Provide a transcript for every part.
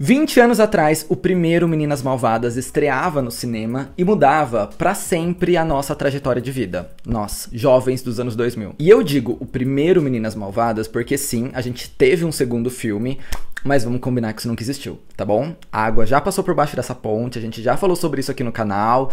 20 anos atrás, o primeiro Meninas Malvadas estreava no cinema e mudava para sempre a nossa trajetória de vida, nós, jovens dos anos 2000. E eu digo o primeiro Meninas Malvadas porque sim, a gente teve um segundo filme, mas vamos combinar que isso nunca existiu, tá bom? A água já passou por baixo dessa ponte, a gente já falou sobre isso aqui no canal,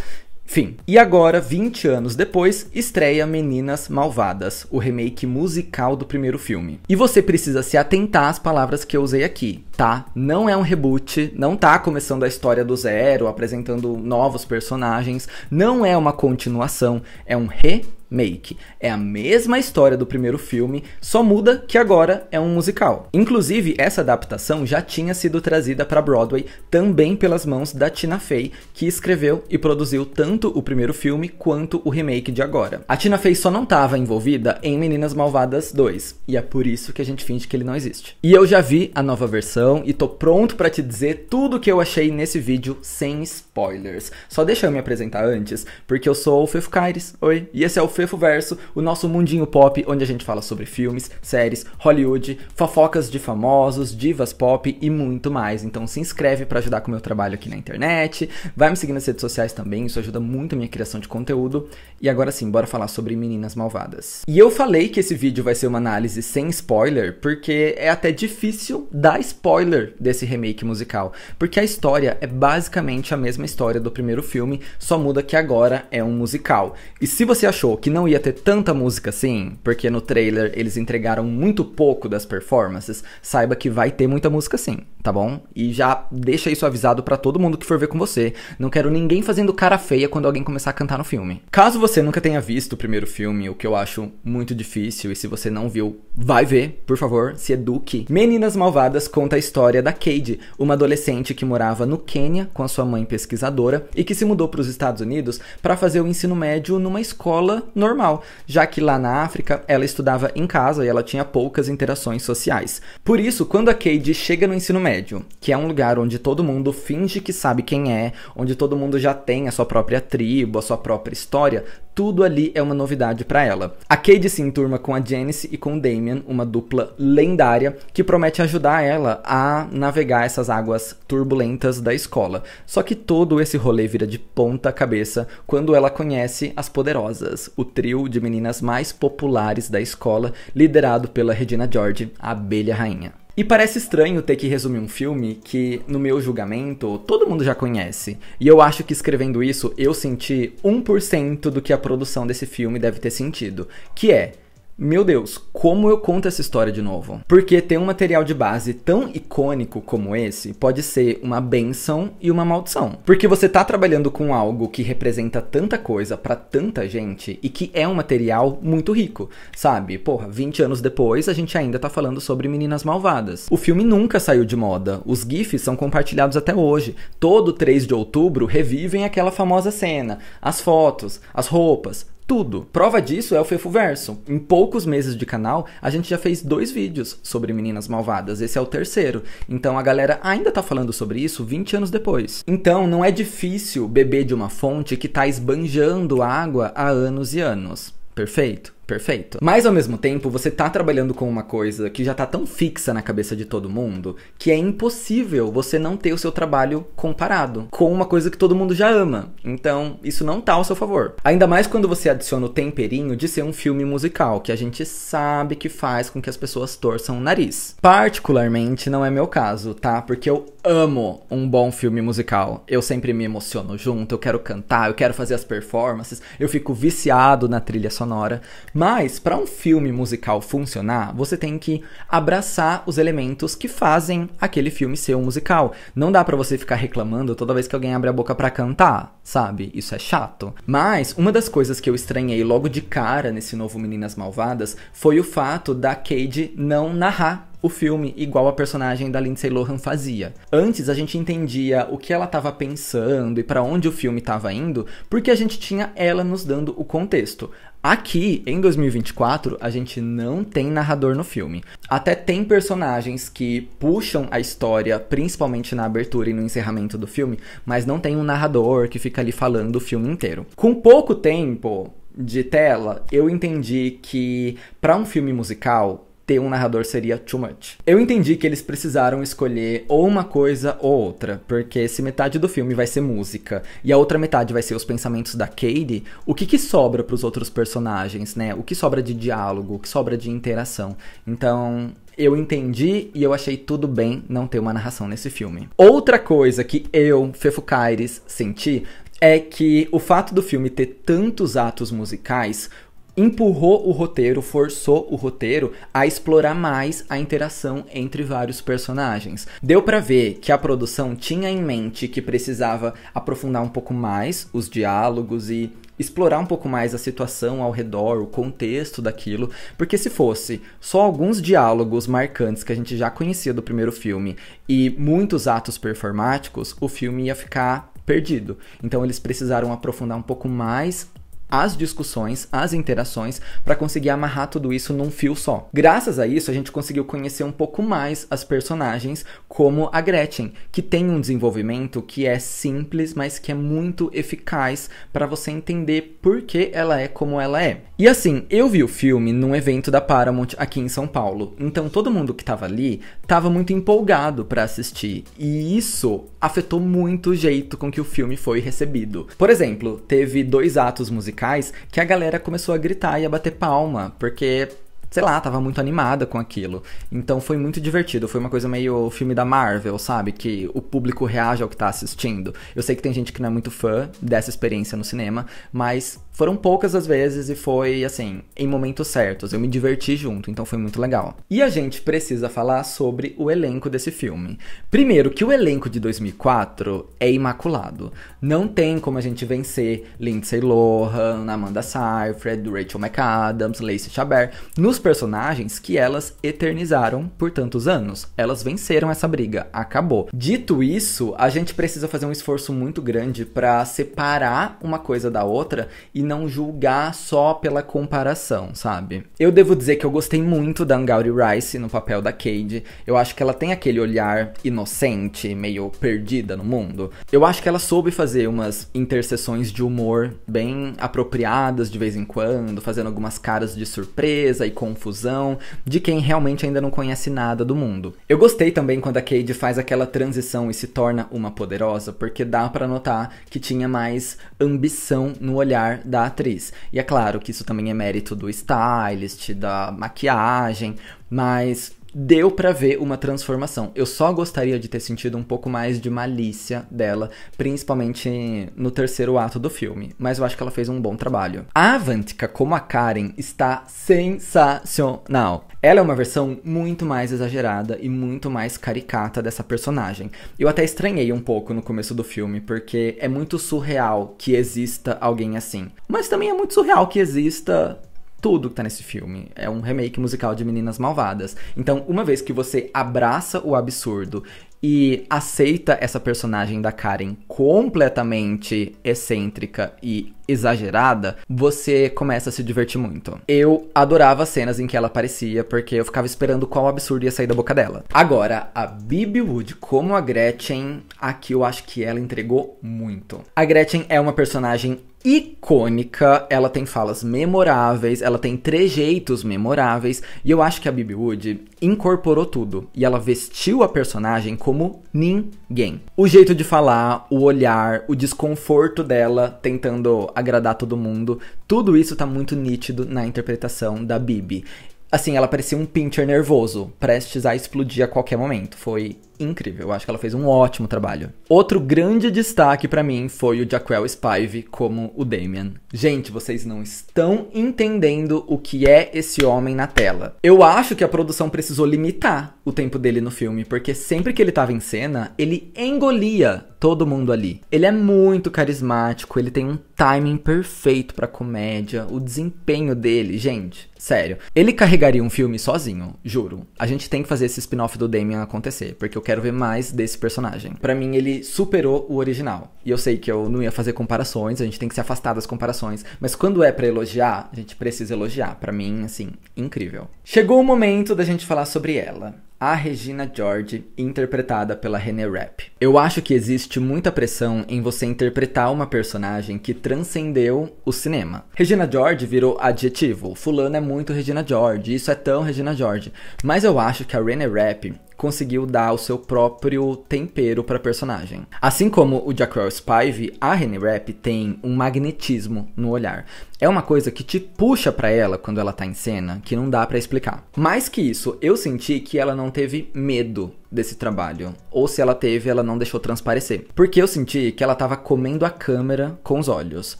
Fim. E agora, 20 anos depois, estreia Meninas Malvadas, o remake musical do primeiro filme. E você precisa se atentar às palavras que eu usei aqui, tá? Não é um reboot, não tá começando a história do zero, apresentando novos personagens, não é uma continuação, é um re Make. É a mesma história do primeiro filme, só muda que agora é um musical. Inclusive, essa adaptação já tinha sido trazida para Broadway também pelas mãos da Tina Fey, que escreveu e produziu tanto o primeiro filme quanto o remake de agora. A Tina Fey só não estava envolvida em Meninas Malvadas 2, e é por isso que a gente finge que ele não existe. E eu já vi a nova versão e tô pronto para te dizer tudo o que eu achei nesse vídeo sem spoilers. Só deixa eu me apresentar antes, porque eu sou o Fefo Caires, oi, e esse é o Fefo Verso, o nosso mundinho pop onde a gente fala sobre filmes, séries, Hollywood, fofocas de famosos, divas pop e muito mais. Então se inscreve para ajudar com o meu trabalho aqui na internet, vai me seguir nas redes sociais também, isso ajuda muito a minha criação de conteúdo. E agora sim, bora falar sobre Meninas Malvadas. E eu falei que esse vídeo vai ser uma análise sem spoiler, porque é até difícil dar spoiler desse remake musical, porque a história é basicamente a mesma história do primeiro filme, só muda que agora é um musical. E se você achou que que não ia ter tanta música assim, porque no trailer eles entregaram muito pouco das performances, saiba que vai ter muita música sim, tá bom? E já deixa isso avisado para todo mundo que for ver com você. Não quero ninguém fazendo cara feia quando alguém começar a cantar no filme. Caso você nunca tenha visto o primeiro filme, o que eu acho muito difícil, e se você não viu, vai ver, por favor, se eduque. Meninas Malvadas conta a história da Cade, uma adolescente que morava no Quênia com a sua mãe pesquisadora e que se mudou para os Estados Unidos para fazer o ensino médio numa escola normal, já que lá na África ela estudava em casa e ela tinha poucas interações sociais. Por isso, quando a Cade chega no ensino médio, que é um lugar onde todo mundo finge que sabe quem é, onde todo mundo já tem a sua própria tribo, a sua própria história, tudo ali é uma novidade para ela. A Cade se enturma com a Janice e com o Damien, uma dupla lendária que promete ajudar ela a navegar essas águas turbulentas da escola. Só que todo esse rolê vira de ponta cabeça quando ela conhece as poderosas, o trio de meninas mais populares da escola, liderado pela Regina George, a abelha rainha. E parece estranho ter que resumir um filme que, no meu julgamento, todo mundo já conhece. E eu acho que escrevendo isso, eu senti 1% do que a produção desse filme deve ter sentido, que é meu Deus, como eu conto essa história de novo? Porque ter um material de base tão icônico como esse pode ser uma benção e uma maldição. Porque você tá trabalhando com algo que representa tanta coisa para tanta gente e que é um material muito rico, sabe? Porra, 20 anos depois a gente ainda tá falando sobre meninas malvadas. O filme nunca saiu de moda, os GIFs são compartilhados até hoje. Todo 3 de outubro revivem aquela famosa cena, as fotos, as roupas, tudo. Prova disso é o Verso. Em poucos meses de canal, a gente já fez dois vídeos sobre meninas malvadas. Esse é o terceiro. Então a galera ainda tá falando sobre isso 20 anos depois. Então não é difícil beber de uma fonte que tá esbanjando água há anos e anos. Perfeito? Perfeito. Mas ao mesmo tempo, você tá trabalhando com uma coisa que já tá tão fixa na cabeça de todo mundo que é impossível você não ter o seu trabalho comparado com uma coisa que todo mundo já ama. Então, isso não tá ao seu favor. Ainda mais quando você adiciona o temperinho de ser um filme musical, que a gente sabe que faz com que as pessoas torçam o nariz. Particularmente não é meu caso, tá? Porque eu amo um bom filme musical. Eu sempre me emociono junto, eu quero cantar, eu quero fazer as performances, eu fico viciado na trilha sonora. Mas para um filme musical funcionar, você tem que abraçar os elementos que fazem aquele filme ser um musical. Não dá para você ficar reclamando toda vez que alguém abre a boca para cantar, sabe? Isso é chato. Mas uma das coisas que eu estranhei logo de cara nesse novo Meninas Malvadas foi o fato da Cade não narrar o filme igual a personagem da Lindsay Lohan fazia. Antes a gente entendia o que ela estava pensando e para onde o filme estava indo, porque a gente tinha ela nos dando o contexto. Aqui, em 2024, a gente não tem narrador no filme. Até tem personagens que puxam a história, principalmente na abertura e no encerramento do filme, mas não tem um narrador que fica ali falando o filme inteiro. Com pouco tempo de tela, eu entendi que para um filme musical, ter um narrador seria too much. Eu entendi que eles precisaram escolher ou uma coisa ou outra, porque se metade do filme vai ser música e a outra metade vai ser os pensamentos da Katie, o que, que sobra para os outros personagens, né? O que sobra de diálogo, o que sobra de interação. Então, eu entendi e eu achei tudo bem não ter uma narração nesse filme. Outra coisa que eu, Fefo Caires, senti é que o fato do filme ter tantos atos musicais empurrou o roteiro, forçou o roteiro a explorar mais a interação entre vários personagens. Deu para ver que a produção tinha em mente que precisava aprofundar um pouco mais os diálogos e explorar um pouco mais a situação ao redor, o contexto daquilo, porque se fosse só alguns diálogos marcantes que a gente já conhecia do primeiro filme e muitos atos performáticos, o filme ia ficar perdido. Então eles precisaram aprofundar um pouco mais as discussões, as interações, para conseguir amarrar tudo isso num fio só. Graças a isso, a gente conseguiu conhecer um pouco mais as personagens, como a Gretchen, que tem um desenvolvimento que é simples, mas que é muito eficaz para você entender por que ela é como ela é. E assim, eu vi o filme num evento da Paramount aqui em São Paulo, então todo mundo que estava ali estava muito empolgado para assistir, e isso afetou muito o jeito com que o filme foi recebido. Por exemplo, teve dois atos musicais musicais que a galera começou a gritar e a bater palma, porque sei lá, tava muito animada com aquilo. Então foi muito divertido. Foi uma coisa meio filme da Marvel, sabe? Que o público reage ao que tá assistindo. Eu sei que tem gente que não é muito fã dessa experiência no cinema, mas foram poucas as vezes e foi, assim, em momentos certos. Eu me diverti junto, então foi muito legal. E a gente precisa falar sobre o elenco desse filme. Primeiro, que o elenco de 2004 é imaculado. Não tem como a gente vencer Lindsay Lohan, Amanda Seyfried, Rachel McAdams, Lacey Chabert. Nos personagens que elas eternizaram por tantos anos. Elas venceram essa briga, acabou. Dito isso, a gente precisa fazer um esforço muito grande para separar uma coisa da outra e não julgar só pela comparação, sabe? Eu devo dizer que eu gostei muito da Angauri Rice no papel da Cade. Eu acho que ela tem aquele olhar inocente, meio perdida no mundo. Eu acho que ela soube fazer umas interseções de humor bem apropriadas de vez em quando, fazendo algumas caras de surpresa e com confusão, de quem realmente ainda não conhece nada do mundo. Eu gostei também quando a Cade faz aquela transição e se torna uma poderosa, porque dá para notar que tinha mais ambição no olhar da atriz. E é claro que isso também é mérito do stylist, da maquiagem, mas deu para ver uma transformação. Eu só gostaria de ter sentido um pouco mais de malícia dela, principalmente no terceiro ato do filme, mas eu acho que ela fez um bom trabalho. A Avantika, como a Karen, está sensacional. Ela é uma versão muito mais exagerada e muito mais caricata dessa personagem. Eu até estranhei um pouco no começo do filme, porque é muito surreal que exista alguém assim. Mas também é muito surreal que exista tudo que tá nesse filme. É um remake musical de Meninas Malvadas. Então, uma vez que você abraça o absurdo e aceita essa personagem da Karen completamente excêntrica e exagerada, você começa a se divertir muito. Eu adorava as cenas em que ela aparecia, porque eu ficava esperando qual absurdo ia sair da boca dela. Agora, a Bibi Wood como a Gretchen, aqui eu acho que ela entregou muito. A Gretchen é uma personagem icônica, ela tem falas memoráveis, ela tem trejeitos memoráveis, e eu acho que a Bibi Wood incorporou tudo, e ela vestiu a personagem como ninguém. O jeito de falar, o olhar, o desconforto dela tentando agradar todo mundo, tudo isso tá muito nítido na interpretação da Bibi. Assim, ela parecia um pincher nervoso, prestes a explodir a qualquer momento. Foi incrível, eu acho que ela fez um ótimo trabalho. Outro grande destaque para mim foi o Jaquel Spive como o Damien. Gente, vocês não estão entendendo o que é esse homem na tela. Eu acho que a produção precisou limitar o tempo dele no filme, porque sempre que ele tava em cena, ele engolia todo mundo ali. Ele é muito carismático, ele tem um timing perfeito para comédia, o desempenho dele, gente Sério. Ele carregaria um filme sozinho, juro. A gente tem que fazer esse spin-off do Damien acontecer, porque eu quero ver mais desse personagem. Para mim, ele superou o original. E eu sei que eu não ia fazer comparações, a gente tem que se afastar das comparações, mas quando é para elogiar, a gente precisa elogiar. Para mim, assim, incrível. Chegou o momento da gente falar sobre ela a Regina George, interpretada pela René Rapp. Eu acho que existe muita pressão em você interpretar uma personagem que transcendeu o cinema. Regina George virou adjetivo, fulano é muito Regina George, isso é tão Regina George. Mas eu acho que a René Rapp conseguiu dar o seu próprio tempero para personagem. Assim como o Jackal Spive, a Renée Rapp tem um magnetismo no olhar. É uma coisa que te puxa para ela quando ela tá em cena, que não dá para explicar. Mais que isso, eu senti que ela não teve medo desse trabalho, ou se ela teve, ela não deixou transparecer, porque eu senti que ela tava comendo a câmera com os olhos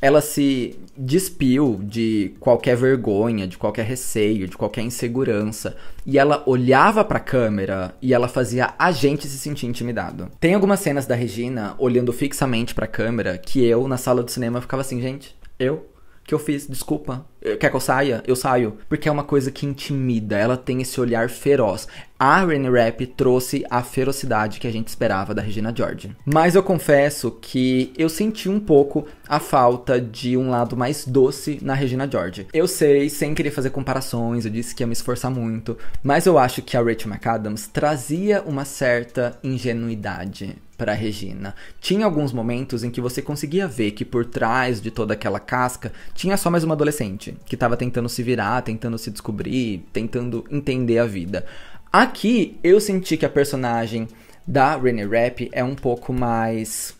ela se despiu de qualquer vergonha, de qualquer receio, de qualquer insegurança, e ela olhava para a câmera e ela fazia a gente se sentir intimidado. Tem algumas cenas da Regina olhando fixamente para a câmera que eu na sala do cinema ficava assim, gente, eu que eu fiz, desculpa. Eh, quer que eu saia? Eu saio. Porque é uma coisa que intimida, ela tem esse olhar feroz. A Irene Rap trouxe a ferocidade que a gente esperava da Regina George. Mas eu confesso que eu senti um pouco a falta de um lado mais doce na Regina George. Eu sei, sem querer fazer comparações, eu disse que ia me esforçar muito, mas eu acho que a Rachel McAdams trazia uma certa ingenuidade para Regina. Tinha alguns momentos em que você conseguia ver que por trás de toda aquela casca tinha só mais uma adolescente que estava tentando se virar, tentando se descobrir, tentando entender a vida. Aqui eu senti que a personagem da Renee Rapp é um pouco mais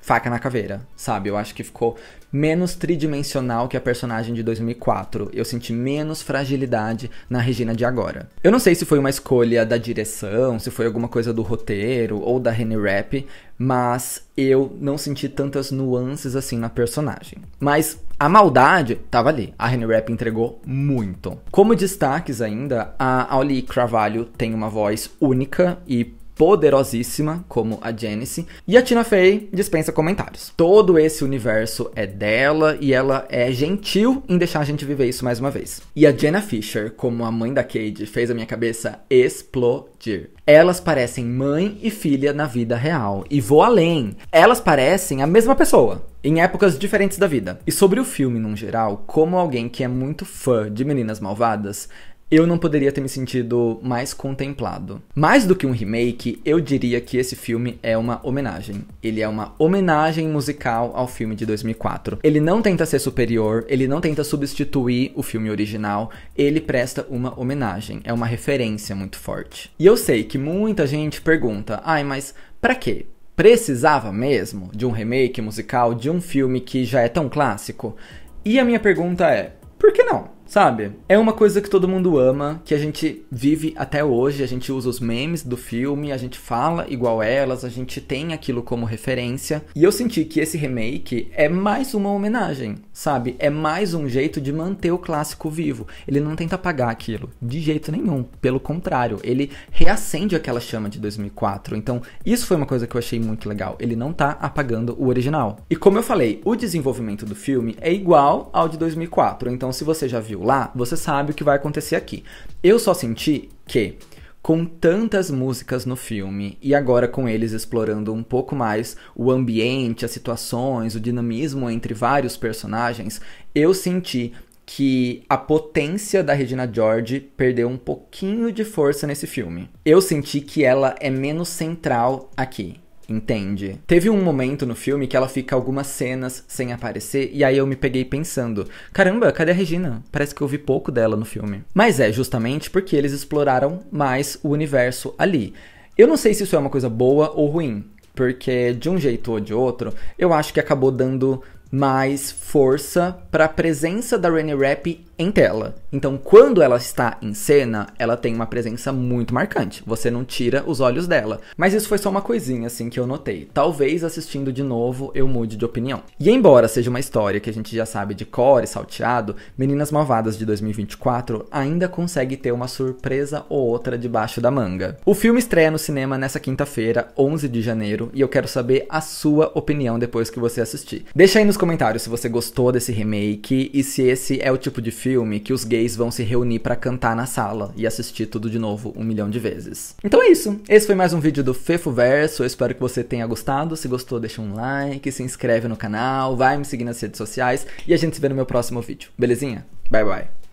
faca na caveira, sabe? Eu acho que ficou menos tridimensional que a personagem de 2004. Eu senti menos fragilidade na Regina de agora. Eu não sei se foi uma escolha da direção, se foi alguma coisa do roteiro ou da Henry Rap, mas eu não senti tantas nuances assim na personagem. Mas a maldade tava ali. A Henry Rap entregou muito. Como destaques ainda, a Auli Cravalho tem uma voz única e poderosíssima como a Janice. E a Tina Fey dispensa comentários. Todo esse universo é dela e ela é gentil em deixar a gente viver isso mais uma vez. E a Jenna Fisher, como a mãe da Cade, fez a minha cabeça explodir. Elas parecem mãe e filha na vida real. E vou além. Elas parecem a mesma pessoa em épocas diferentes da vida. E sobre o filme num geral, como alguém que é muito fã de Meninas Malvadas, eu não poderia ter me sentido mais contemplado. Mais do que um remake, eu diria que esse filme é uma homenagem. Ele é uma homenagem musical ao filme de 2004. Ele não tenta ser superior, ele não tenta substituir o filme original, ele presta uma homenagem, é uma referência muito forte. E eu sei que muita gente pergunta: "Ai, mas para quê? Precisava mesmo de um remake musical de um filme que já é tão clássico?" E a minha pergunta é: por que não? Sabe? É uma coisa que todo mundo ama, que a gente vive até hoje, a gente usa os memes do filme, a gente fala igual elas, a gente tem aquilo como referência. E eu senti que esse remake é mais uma homenagem, sabe? É mais um jeito de manter o clássico vivo. Ele não tenta apagar aquilo de jeito nenhum, pelo contrário, ele reacende aquela chama de 2004. Então, isso foi uma coisa que eu achei muito legal. Ele não tá apagando o original. E como eu falei, o desenvolvimento do filme é igual ao de 2004. Então, se você já viu viu lá, você sabe o que vai acontecer aqui. Eu só senti que com tantas músicas no filme e agora com eles explorando um pouco mais o ambiente, as situações, o dinamismo entre vários personagens, eu senti que a potência da Regina George perdeu um pouquinho de força nesse filme. Eu senti que ela é menos central aqui entende? Teve um momento no filme que ela fica algumas cenas sem aparecer, e aí eu me peguei pensando: caramba, cadê a Regina? Parece que eu vi pouco dela no filme. Mas é justamente porque eles exploraram mais o universo ali. Eu não sei se isso é uma coisa boa ou ruim, porque de um jeito ou de outro, eu acho que acabou dando mais força para a presença da Renée Rapp em tela. Então, quando ela está em cena, ela tem uma presença muito marcante. Você não tira os olhos dela. Mas isso foi só uma coisinha assim que eu notei. Talvez assistindo de novo eu mude de opinião. E embora seja uma história que a gente já sabe de core, salteado, Meninas Malvadas de 2024 ainda consegue ter uma surpresa ou outra debaixo da manga. O filme estreia no cinema nessa quinta-feira, 11 de janeiro, e eu quero saber a sua opinião depois que você assistir. Deixa aí nos comentários se você gostou desse remake e se esse é o tipo de filme filme que os gays vão se reunir para cantar na sala e assistir tudo de novo um milhão de vezes. Então é isso. Esse foi mais um vídeo do Fefo Verso. Eu espero que você tenha gostado. Se gostou, deixa um like, se inscreve no canal, vai me seguir nas redes sociais e a gente se vê no meu próximo vídeo. Belezinha? Bye bye.